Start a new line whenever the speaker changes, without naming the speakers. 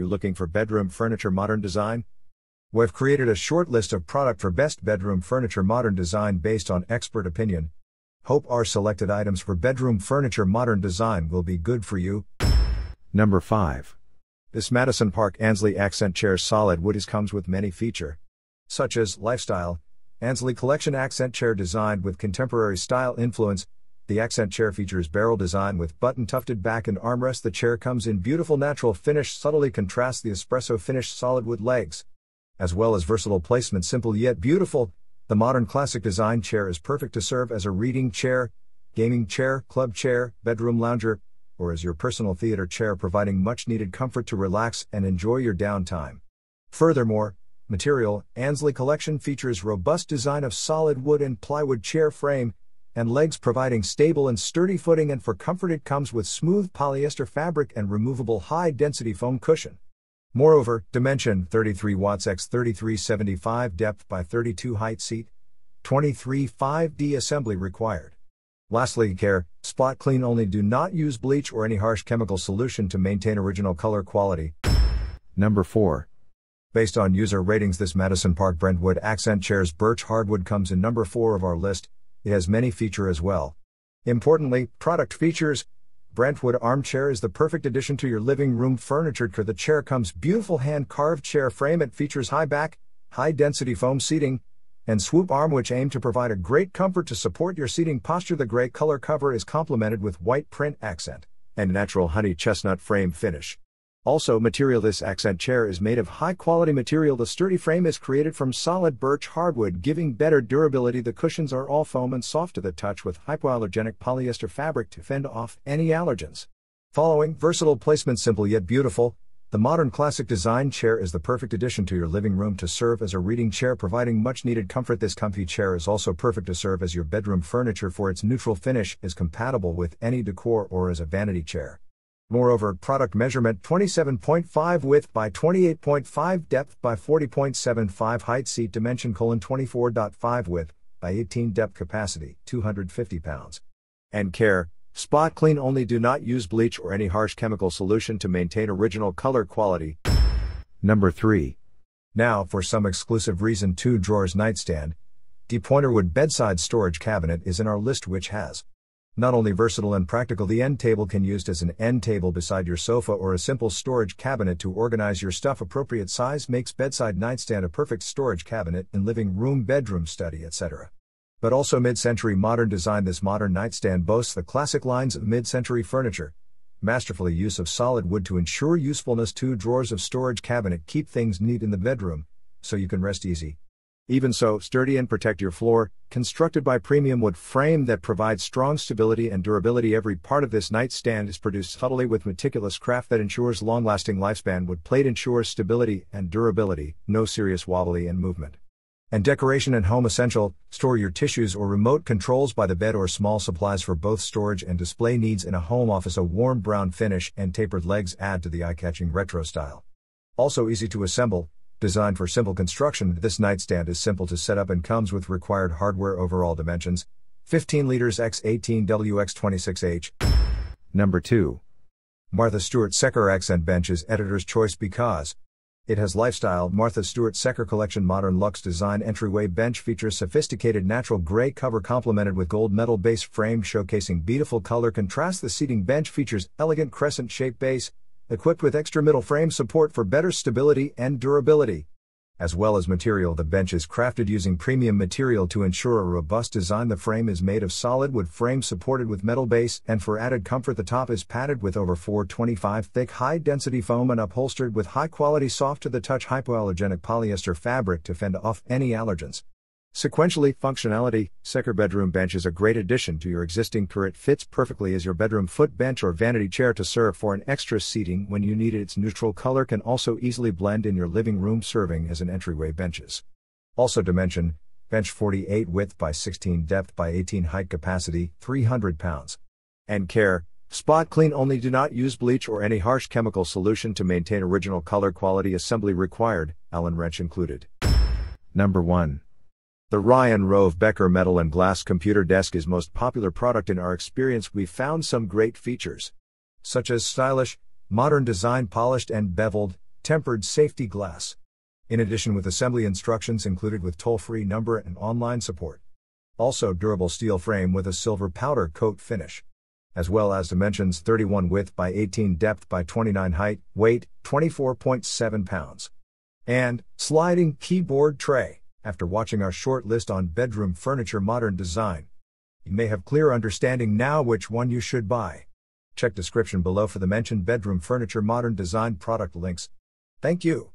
you looking for bedroom furniture modern design? We've created a short list of product for best bedroom furniture modern design based on expert opinion. Hope our selected items for bedroom furniture modern design will be good for you. Number 5. This Madison Park Ansley Accent Chair Solid Wood is comes with many feature, such as lifestyle, Ansley Collection Accent Chair designed with contemporary style influence, the accent chair features barrel design with button tufted back and armrest. The chair comes in beautiful natural finish, subtly contrasts the espresso finished solid wood legs. As well as versatile placement, simple yet beautiful, the modern classic design chair is perfect to serve as a reading chair, gaming chair, club chair, bedroom lounger, or as your personal theater chair, providing much needed comfort to relax and enjoy your downtime. Furthermore, material Ansley Collection features robust design of solid wood and plywood chair frame, and legs providing stable and sturdy footing and for comfort it comes with smooth polyester fabric and removable high-density foam cushion. Moreover, dimension 33 watts x 3375 depth by 32 height seat, 23.5D assembly required. Lastly, care, spot clean only do not use bleach or any harsh chemical solution to maintain original color quality. Number 4. Based on user ratings, this Madison Park Brentwood Accent Chairs Birch Hardwood comes in number 4 of our list, it has many feature as well. Importantly, product features. Brentwood armchair is the perfect addition to your living room furniture. The chair comes beautiful hand-carved chair frame. It features high back, high-density foam seating, and swoop arm which aim to provide a great comfort to support your seating posture. The gray color cover is complemented with white print accent and natural honey chestnut frame finish. Also material This accent chair is made of high quality material The sturdy frame is created from solid birch hardwood giving better durability The cushions are all foam and soft to the touch with hypoallergenic polyester fabric to fend off any allergens. Following versatile placement simple yet beautiful, the modern classic design chair is the perfect addition to your living room to serve as a reading chair providing much needed comfort This comfy chair is also perfect to serve as your bedroom furniture for its neutral finish is compatible with any decor or as a vanity chair. Moreover, product measurement 27.5 width by 28.5 depth by 40.75 height seat dimension colon 24.5 width by 18 depth capacity 250 pounds. And care, spot clean only do not use bleach or any harsh chemical solution to maintain original color quality. Number 3. Now, for some exclusive reason, two drawers nightstand, D wood bedside storage cabinet is in our list which has not only versatile and practical, the end table can used as an end table beside your sofa or a simple storage cabinet to organize your stuff appropriate size makes bedside nightstand a perfect storage cabinet in living room, bedroom, study, etc. But also mid-century modern design this modern nightstand boasts the classic lines of mid-century furniture, masterfully use of solid wood to ensure usefulness. Two drawers of storage cabinet keep things neat in the bedroom, so you can rest easy. Even so, sturdy and protect your floor, constructed by premium wood frame that provides strong stability and durability. Every part of this nightstand is produced subtly with meticulous craft that ensures long-lasting lifespan. Wood plate ensures stability and durability, no serious wobbly in movement. And decoration and home essential, store your tissues or remote controls by the bed or small supplies for both storage and display needs in a home office. A warm brown finish and tapered legs add to the eye-catching retro style. Also easy to assemble, Designed for simple construction, this nightstand is simple to set up and comes with required hardware overall dimensions 15 liters x 18 WX 26H. Number 2. Martha Stewart Secker Accent benches, editor's choice because it has lifestyle Martha Stewart Secker Collection Modern Luxe Design Entryway Bench features sophisticated natural gray cover complemented with gold metal base frame showcasing beautiful color contrast. The seating bench features elegant crescent shaped base, equipped with extra middle frame support for better stability and durability. As well as material, the bench is crafted using premium material to ensure a robust design. The frame is made of solid wood frame supported with metal base, and for added comfort, the top is padded with over 425 thick high density foam and upholstered with high quality soft to the touch hypoallergenic polyester fabric to fend off any allergens. Sequentially, functionality, Secker Bedroom Bench is a great addition to your existing tour. It fits perfectly as your bedroom foot bench or vanity chair to serve for an extra seating when you need it. Its neutral color can also easily blend in your living room, serving as an entryway benches. Also, dimension bench 48 width by 16 depth by 18 height capacity, 300 pounds. And care spot clean only. Do not use bleach or any harsh chemical solution to maintain original color quality assembly required, Allen wrench included. Number 1. The Ryan Rove Becker Metal and Glass Computer Desk is most popular product in our experience. We found some great features, such as stylish, modern design, polished and beveled, tempered safety glass. In addition, with assembly instructions included with toll-free number and online support. Also, durable steel frame with a silver powder coat finish. As well as dimensions 31 width by 18 depth by 29 height, weight 24.7 pounds. And sliding keyboard tray after watching our short list on bedroom furniture modern design. You may have clear understanding now which one you should buy. Check description below for the mentioned bedroom furniture modern design product links. Thank you.